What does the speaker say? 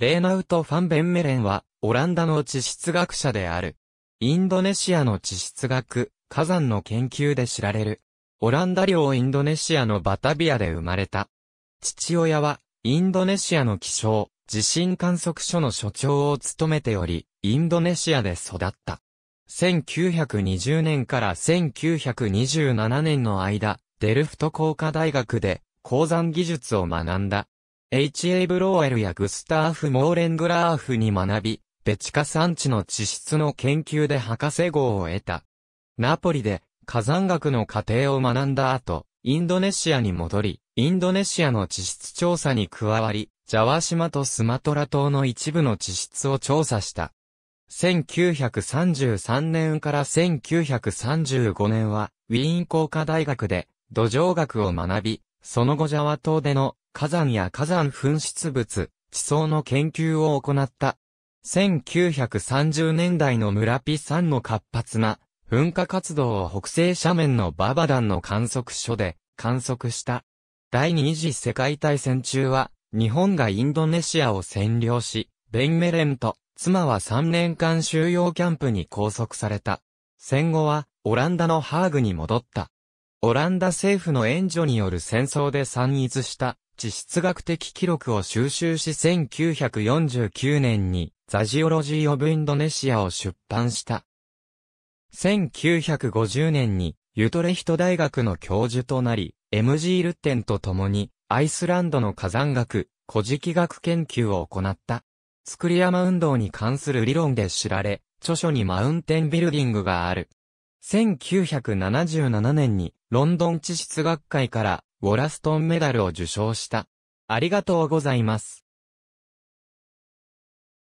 レーナウト・ファン・ベンメレンは、オランダの地質学者である。インドネシアの地質学、火山の研究で知られる。オランダ領インドネシアのバタビアで生まれた。父親は、インドネシアの気象、地震観測所の所長を務めており、インドネシアで育った。1920年から1927年の間、デルフト工科大学で鉱山技術を学んだ。H.A. ブローエルやグスターフ・モーレングラーフに学び、ベチカ山地の地質の研究で博士号を得た。ナポリで火山学の過程を学んだ後、インドネシアに戻り、インドネシアの地質調査に加わり、ジャワ島とスマトラ島の一部の地質を調査した。1933年から1935年は、ウィーン工科大学で土壌学を学び、その後ジャワ島での火山や火山噴出物、地層の研究を行った。1930年代の村ピさんの活発な噴火活動を北西斜面のババダンの観測所で観測した。第二次世界大戦中は日本がインドネシアを占領し、ベンメレンと妻は3年間収容キャンプに拘束された。戦後はオランダのハーグに戻った。オランダ政府の援助による戦争で散逸した地質学的記録を収集し1949年にザジオロジー・オブ・インドネシアを出版した。1950年にユトレヒト大学の教授となり、MG ルッテンと共にアイスランドの火山学、古事記学研究を行った。作り山運動に関する理論で知られ、著書にマウンテンビルディングがある。1977年にロンドン地質学会からウォラストンメダルを受賞した。ありがとうございます。